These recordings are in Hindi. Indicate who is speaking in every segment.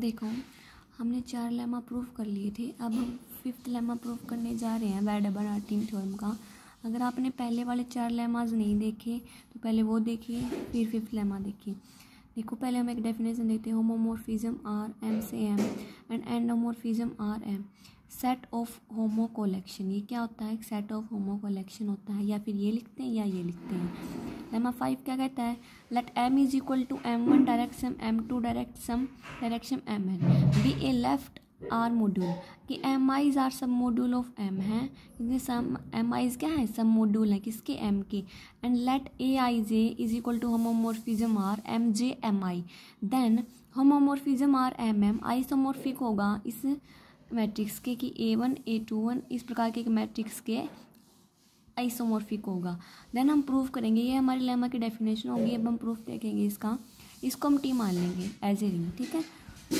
Speaker 1: देखो हमने चार लेमा प्रूफ कर लिए थे अब हम फिफ्थ लेमा प्रूफ करने जा रहे हैं वाई डबल आर्टीन थ्योरम का अगर आपने पहले वाले चार लेमाज नहीं देखे तो पहले वो देखिए फिर फिफ्थ लेमा देखिए देखो पहले हम एक डेफिनेशन देखते हैं होमोमोरफिजम आर एम से M and endomorphism R M set of homo collection ये क्या होता है एक सेट ऑफ होमो कोलेक्शन होता है या फिर ये लिखते हैं या ये लिखते हैं लेमा फाइव क्या कहता है let M is equal to M one sum M two direct sum direction M N be a left R module कि M I's are submodule of M है क्योंकि सम एम आईज क्या है सब मॉड्यूल है किसके एम के and let A I J is equal to homomorphism R M J M I then homomorphism R M M isomorphic होगा इस मैट्रिक्स के कि A one A two one इस प्रकार के मैट्रिक्स के आइसोमॉर्फिक होगा देन हम प्रूफ करेंगे ये हमारी लेमा की डेफिनेशन होगी अब हम प्रूफ देखेंगे इसका इसको हम टी मान लेंगे एज ए रिंग ठीक है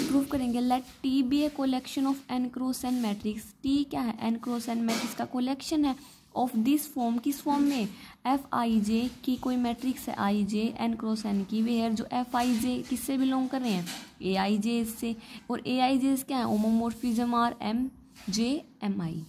Speaker 1: प्रूव करेंगे let T be a collection of N cross N matrix T क्या है एन क्रोस एन मैट्रिक्स का कोलेक्शन है ऑफ दिस फॉर्म किस फॉर्म में एफ आई जे की कोई मैट्रिक्स है I J N cross N की वे है जो एफ आई जे किससे बिलोंग कर रहे हैं ए आई जे से और ए आई जे क्या है homomorphism R M J M I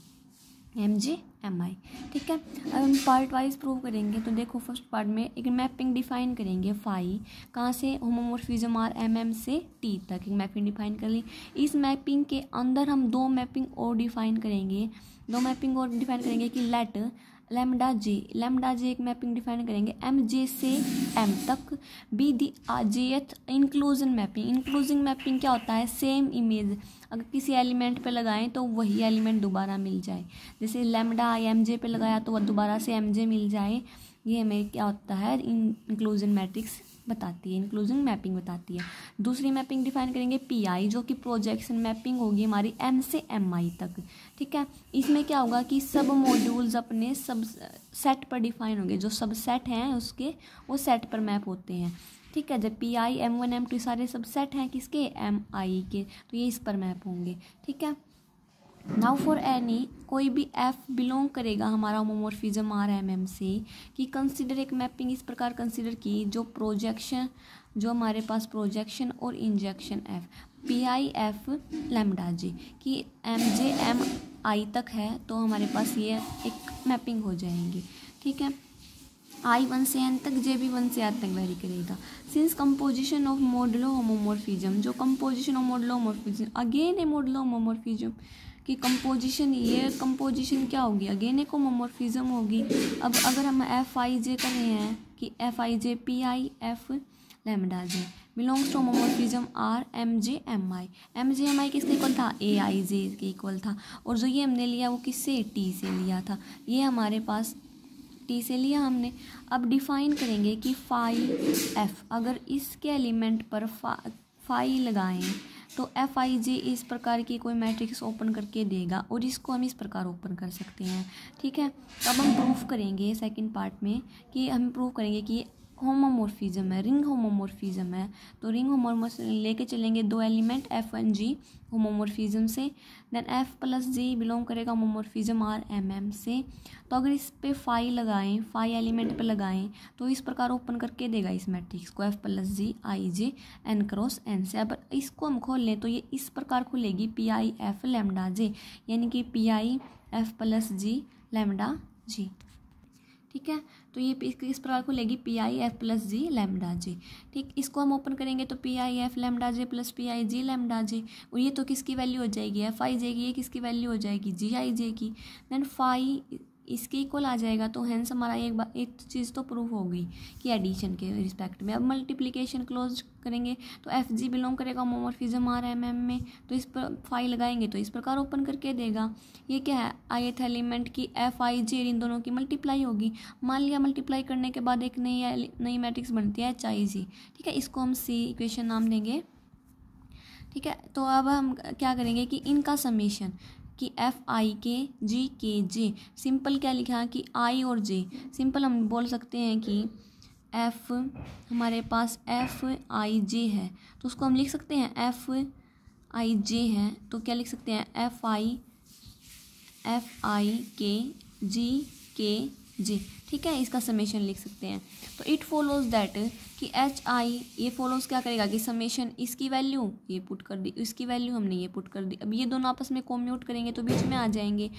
Speaker 1: M G M I ठीक है अब हम पार्ट वाइज प्रूव करेंगे तो देखो फर्स्ट पार्ट में एक मैपिंग डिफाइन करेंगे फाई कहाँ से होमोमोरफिजम आर एम एम से टी तक एक मैपिंग डिफाइन कर ली इस मैपिंग के अंदर हम दो मैपिंग और डिफाइन करेंगे दो मैपिंग और डिफाइन करेंगे कि let lambda J lambda J एक मैपिंग डिफाइन करेंगे एम जे से एम तक बी दी जेथ इंक्लूजन मैपिंग इंक्लूजन मैपिंग क्या होता है सेम इमेज अगर किसी एलिमेंट पे लगाएं तो वही एलिमेंट दोबारा मिल जाए जैसे लेमडा आई एम जे पे लगाया तो वह दोबारा से एम जे मिल जाए ये हमें क्या होता है इंक्लूजन मैट्रिक्स बताती है इंक्लूजन मैपिंग बताती है दूसरी मैपिंग डिफाइन करेंगे पीआई जो कि प्रोजेक्शन मैपिंग होगी हमारी एम से एम आई तक ठीक है इसमें क्या होगा कि सब मॉड्यूल्स अपने सब सेट पर डिफाइन होंगे जो सब सेट हैं उसके वो सेट पर मैप होते हैं ठीक है जब P I M one M two सारे सब सेट हैं किसके एम आई के तो ये इस पर मैप होंगे ठीक है नाउ फॉर एनी कोई भी एफ बिलोंग करेगा हमारा होमोमोरफिजम आर एम एम से कि कंसिडर एक मैपिंग इस प्रकार कंसिडर की जो प्रोजेक्शन जो हमारे पास प्रोजेक्शन और injection F P I F lambda J कि एम जे एम आई तक है तो हमारे पास ये एक मैपिंग हो जाएंगी ठीक है आई वन से एन तक जे बी वन से आर तक वेरी करेगा since composition of modulo homomorphism जो composition of modulo homomorphism again a modulo homomorphism कि कंपोजिशन ये कंपोजिशन क्या होगी अगेन एक होमोमोर्फिज्म होगी अब अगर हम एफ आई जे कर रहे हैं कि F I J P I F lambda J belongs to homomorphism R M J M I M J M I किसके इक्वल था ए आई जे के इक्वल था और जो ये हमने लिया वो किससे टी से लिया था ये हमारे पास टी से लिया हमने अब डिफाइन करेंगे कि फाई एफ अगर इसके एलिमेंट पर फा फाई लगाएं तो एफ आई जे इस प्रकार की कोई मैट्रिक्स ओपन करके देगा और इसको हम इस प्रकार ओपन कर सकते हैं ठीक है अब हम प्रूफ करेंगे सेकंड पार्ट में कि हम प्रूफ करेंगे कि होमोमोर्फिज्म है रिंग होमोमोर्फिज्म है तो रिंग होमोमोर्फ लेके चलेंगे दो element F and G homomorphism से then F plus G belong करेगा होमोमोर्फिज्म आर एम एम से तो अगर इस पर फाई लगाएं फाई एलिमेंट पे लगाएं तो इस प्रकार ओपन करके देगा इस मैट्रिक्स को F plus G I J N cross N से अब इसको हम खोल लें तो ये इस प्रकार खुलेगी P I F lambda J यानी कि P I F plus G lambda G ठीक है तो ये किस प्रकार को लेगी P I F plus G lambda J ठीक इसको हम ओपन करेंगे तो P I F lambda J plus P I G lambda J और ये तो किसकी वैल्यू हो जाएगी एफ आई जे की ये किसकी वैल्यू हो जाएगी जी आई जे की देन फाई इसके इक्वल आ जाएगा तो हैंस हमारा एक बार एक चीज़ तो प्रूफ हो गई कि एडिशन के रिस्पेक्ट में अब मल्टीप्लिकेशन क्लोज करेंगे तो एफ जी बिलोंग करेगा मोमोरफिज्म आर एम एम में तो इस पर फाइल लगाएंगे तो इस प्रकार ओपन करके देगा ये क्या है आई एथ एलिमेंट की एफ आई जे इन दोनों की मल्टीप्लाई होगी मान लिया मल्टीप्लाई करने के बाद एक नई नई मैट्रिक्स बनती है एच आई जी ठीक है इसको हम सी इक्वेशन नाम देंगे ठीक है तो अब हम क्या करेंगे कि इनका समीशन कि एफ आई के जी के जे सिंपल क्या लिखा कि आई और जे सिंपल हम बोल सकते हैं कि एफ हमारे पास एफ आई जे है तो उसको हम लिख सकते हैं एफ आई जे है तो क्या लिख सकते हैं एफ आई एफ आई के जी के जी ठीक है इसका समेशन लिख सकते हैं तो इट फॉलोज दैट कि एच आई ये फॉलोज क्या करेगा कि समेशन इसकी वैल्यू ये पुट कर दी इसकी वैल्यू हमने ये पुट कर दी अब ये दोनों आपस में कॉम्यूट करेंगे तो बीच में आ जाएंगे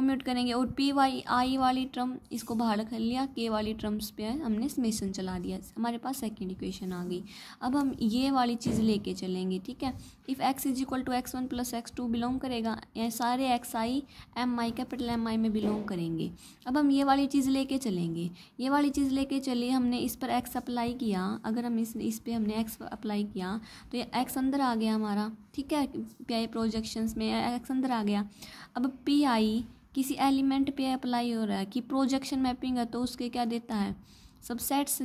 Speaker 1: म्यूट करेंगे और पी वाई आई वाली ट्रम इसको बाहर रख लिया के वाली ट्रम्स पे हमने समेसन चला दिया हमारे पास सेकेंड इक्वेशन आ गई अब हम ये वाली चीज़ लेके चलेंगे ठीक है if X is equal to X one plus X two belong करेगा या सारे X I M I capital M I में बिलोंग करेंगे अब हम ये वाली चीज़ लेके चलेंगे ये वाली चीज़ लेके चलिए हमने इस पर एक्स अप्लाई किया अगर हम इस इस पर हमने एक्स अप्लाई किया तो ये एक्स अंदर आ गया हमारा ठीक है पी आई प्रोजेक्शन में एक्स अंदर आ गया अब पी आई किसी एलिमेंट पे अप्लाई हो रहा है कि प्रोजेक्शन मैपिंग है तो उसके क्या देता है सबसेट्स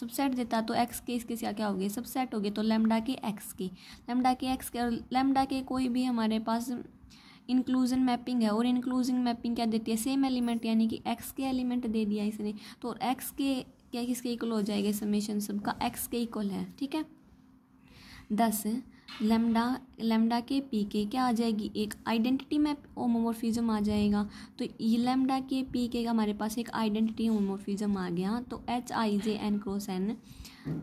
Speaker 1: सबसेट देता है तो एक्स के इसके क्या क्या होगी सबसेट होगी तो लेमडा के एक्स के लेमडा के एक्स के और लेमडा के कोई भी हमारे पास इंक्लूजन मैपिंग है और इंक्लूजन मैपिंग क्या देती है सेम एलिमेंट यानी कि एक्स के एलिमेंट दे दिया इसने तो एक्स के क्या किसके इक्वल हो जाएगा समेशन सबका एक्स के इक्वल है ठीक है दस लेमडा लेमडा के पी के क्या आ जाएगी एक आइडेंटिटी मैप ओमोमोफिज़म आ जाएगा तो ये लेमडा के पी के का हमारे पास एक आइडेंटिटी होमोमोर्फिज्म आ गया तो H I J N cross N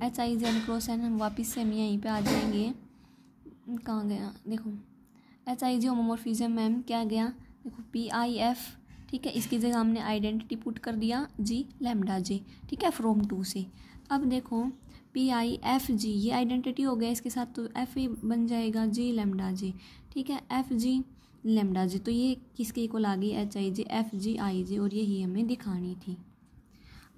Speaker 1: H I J N cross N हम वापस से हम यहीं पे आ जाएंगे कहाँ गया देखो एच आई जे ओमोमोफिज़म मैम क्या गया देखो पी आई एफ ठीक है इसकी जगह हमने आइडेंटिटी पुट कर दिया जी लेमडा जे ठीक है फ्रोम टू से अब देखो पी आई एफ जी ये आइडेंटिटी हो गया इसके साथ तो एफ ए बन जाएगा जी लेमडा जी ठीक है एफ जी लेमडा जी तो ये किसके इक्वल आ गई H I ji F G आई जी और यही हमें दिखानी थी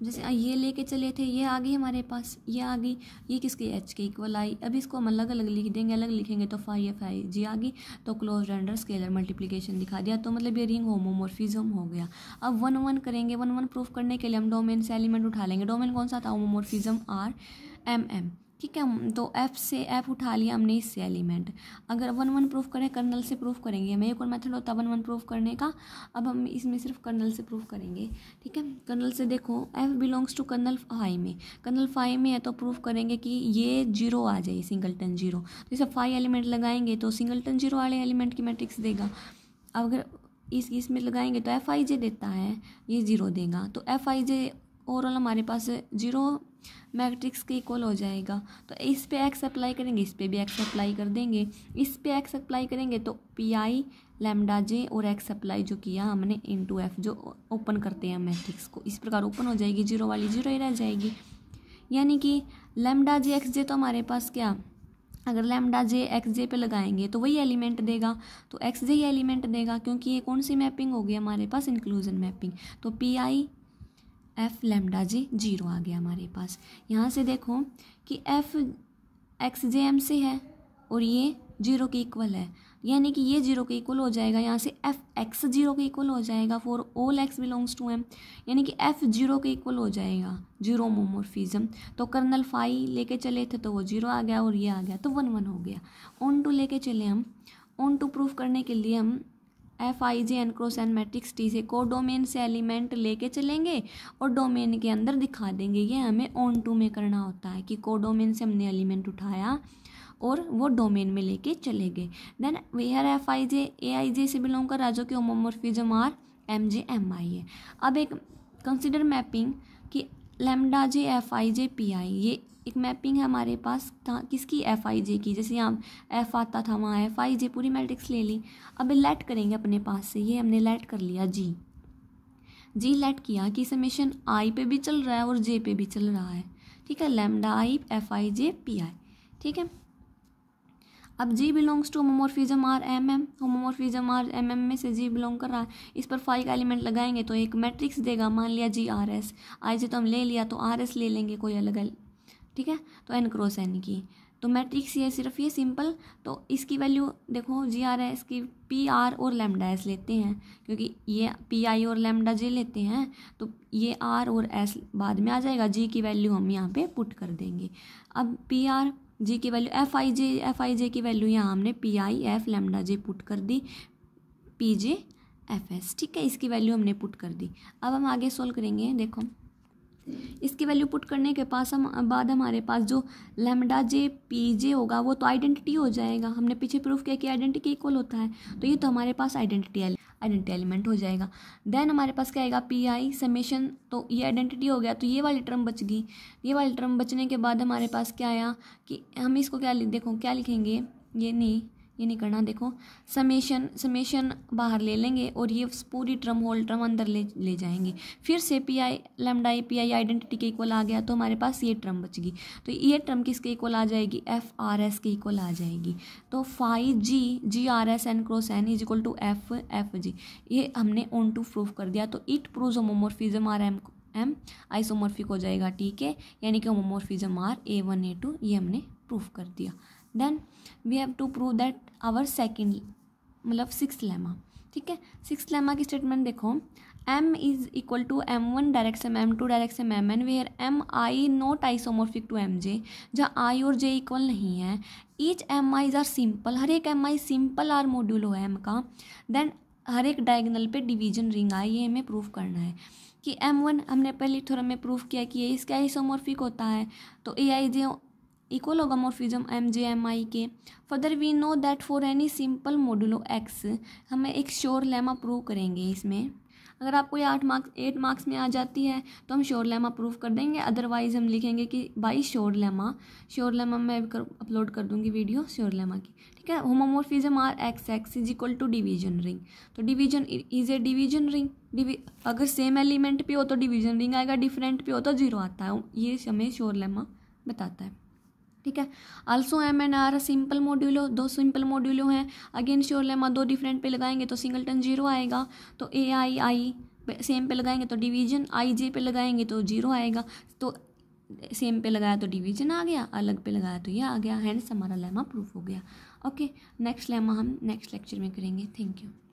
Speaker 1: जैसे ये लेके चले थे ये आ गई हमारे पास ये आ गई ये किसके एच के इक्वल आई अब इसको हम अलग अलग लिख देंगे अलग लिखेंगे तो फाइव एफ आई जी आ गई तो क्लोज रेंडर स्केलर मल्टीप्लिकेशन दिखा दिया तो मतलब ये रिंग होमोमोर्फिज्म हो गया अब वन वन करेंगे वन वन प्रूफ करने के लिए हम डोमेन से एलिमेंट उठा लेंगे डोमेन कौन सा था होमोमोर्फिज्म आर एम एम ठीक है तो एफ से एफ उठा लिया हमने इससे एलिमेंट अगर वन वन प्रूफ करें कर्नल से प्रूफ करेंगे हमें एक और मेथड होता वन वन प्रूफ करने का अब हम इसमें सिर्फ कर्नल से प्रूफ करेंगे ठीक है कर्नल से देखो F belongs to kernel five में कर्नल फाइव में है तो प्रूफ करेंगे कि ये जीरो आ जाए टन जीरो तो इसे फाइव एलिमेंट लगाएंगे तो सिंगल टन जीरो वाले एलिमेंट की मैट्रिक्स देगा अगर इस इसमें लगाएंगे तो एफ आई जे देता है ये जीरो देगा तो एफ आई जे ओवरऑल हमारे पास जीरो मैट्रिक्स के इक्वल हो जाएगा तो इस पे एक्स अप्लाई करेंगे इस पे भी एक्स अप्लाई कर देंगे इस पे एक्स अप्लाई करेंगे तो पी आई लेमडा जे और एक्स अप्लाई जो किया हमने इन टू एफ जो ओपन करते हैं मैट्रिक्स को इस प्रकार ओपन हो जाएगी जीरो वाली जीरो ही रह जाएगी यानी कि लेमडा जे एक्स जे तो हमारे पास क्या अगर लेमडा जे एक्स जे पे लगाएंगे तो वही एलिमेंट देगा तो एक्स जे ही एलिमेंट देगा क्योंकि ये कौन सी मैपिंग होगी हमारे पास इंक्लूजन मैपिंग तो P I F lambda G zero आ गया हमारे पास यहाँ से देखो कि एफ़ एक्स जे एम से है और ये जीरो के इक्वल है यानी कि ये जीरो के इक्वल हो जाएगा यहाँ से एफ एक्स जीरो के इक्वल हो जाएगा for all X belongs to M यानी कि एफ जीरो के इक्वल हो जाएगा जीरो मोमोर्फिज्म तो कर्नल फाइव लेके चले थे तो वो जीरो आ गया और ये आ गया तो वन वन हो गया ऑन टू लेके चले हम ऑन टू प्रूफ करने के लिए हम F I J N N matrix T से को डोमेन से एलिमेंट लेके चलेंगे और डोमेन के अंदर दिखा देंगे ये हमें ऑन टू में करना होता है कि को डोमेन से हमने एलिमेंट उठाया और वो डोमेन में लेके चले गए then where F I J A I J से बिलोंग कर रहा जो कि homomorphism R M J M I है अब एक कंसिडर मैपिंग कि lambda J F I J P I ये एक मैपिंग है हमारे पास था किसकी एफ आई जे की जैसे यहाँ एफ आता था वहाँ एफ आई जे पूरी मैट्रिक्स ले ली अब लेट करेंगे अपने पास से ये हमने लेट कर लिया जी जी लेट किया कि समेशन आई पे भी चल रहा है और जे पे भी चल रहा है ठीक है lambda I F I J P I ठीक है अब G belongs to homomorphism R M M homomorphism R M M में से जी बिलोंग कर रहा है इस पर फाइव का एलिमेंट लगाएंगे तो एक मैट्रिक्स देगा मान लिया जी आर एस आई जे तो हम ले लिया तो आर एस ले लेंगे कोई अलग ठीक है तो एन क्रॉस एन की तो मैट्रिक्स ये सिर्फ ये सिंपल तो इसकी वैल्यू देखो जी आर एस की पी आर और लेमडा एस लेते हैं क्योंकि ये पी आई और लेमडा जे लेते हैं तो ये आर और एस बाद में आ जाएगा जी की वैल्यू हम यहाँ पे पुट कर देंगे अब पी आर जी की value F I J F I J की वैल्यू यहाँ हमने P I F lambda J put कर दी पी जे एफ एस ठीक है इसकी वैल्यू हमने पुट कर दी अब हम आगे सोल्व करेंगे देखो इसकी वैल्यू पुट करने के पास हम बाद हमारे पास जो लेमडा जे पी जे होगा वो तो आइडेंटिटी हो जाएगा हमने पीछे प्रूफ किया कि आइडेंटिटी इक्वल होता है तो ये तो हमारे पास आइडेंटिटी आइडेंटिटी एलिमेंट हो जाएगा देन हमारे पास क्या आएगा पी आई समेशन तो ये आइडेंटिटी हो गया तो ये वाली टर्म बच गई ये वाली टर्म बचने के बाद हमारे पास क्या आया कि हम इसको क्या देखो क्या लिखेंगे ये नहीं ये नहीं करना देखो समेशन समेशन बाहर ले लेंगे और ये पूरी ट्रम होल ट्रम अंदर ले ले जाएंगे फिर से P I lambda P I identity के इक्वल आ गया तो हमारे पास ये ट्रम बचगी तो ये ट्रम किसके इक्वल आ जाएगी एफ आर एस के इक्वल आ जाएगी तो five G G R S N cross N is equal to F F G ये हमने ऑन टू प्रूफ कर दिया तो it prove homomorphism R M M isomorphic हो जाएगा ठीक है यानी कि homomorphism R A one A two ये हमने प्रूफ कर दिया then we have to prove that our second मतलब सिक्स लेमा ठीक है सिक्स लेमा की स्टेटमेंट देखो M is equal to M one direct M M two direct M M N where M I not isomorphic to M J जहाँ आई और जे इक्वल नहीं है each M I's are simple हर एक M I simple R module हो एम का देन हर एक डायगनल पे डिवीजन रिंग आई ये हमें प्रूफ करना है कि एम वन हमने पहले थोड़ा में प्रूफ किया कि ये इसका आइसोमोर्फिक होता है तो ए आई जे इक्वल इकोलोगामोर्फिज्म एम जे एम आई के further we know that for any simple modulo X हमें एक श्योर लेमा प्रूव करेंगे इसमें अगर आपको ये आठ मार्क्स एट मार्क्स में आ जाती है तो हम श्योर लेमा प्रूव कर देंगे अदरवाइज़ हम लिखेंगे कि by Schur lemma Schur lemma मैं अपलोड कर दूंगी वीडियो श्योर लेमा की ठीक है homomorphism R X X is equal to division ring तो division is a division ring डिवी अगर सेम एलिमेंट पे हो तो डिवीजन रिंग आएगा डिफरेंट पे हो तो जीरो आता है ये हमें श्योर लेमा बताता है ठीक है also M and R simple modulo दो सिंपल मॉड्यूलो हैं अगेन श्योर लेमा दो डिफरेंट पे लगाएंगे तो सिंगलटन जीरो आएगा तो ए आई आई सेम पे लगाएंगे तो डिवीजन आई जे पे लगाएंगे तो जीरो आएगा तो सेम पे लगाया तो डिवीजन आ गया अलग पे लगाया तो ये आ गया हैंड्स हमारा लेमा प्रूफ हो गया ओके नेक्स्ट लेमा हम नेक्स्ट लेक्चर में करेंगे थैंक यू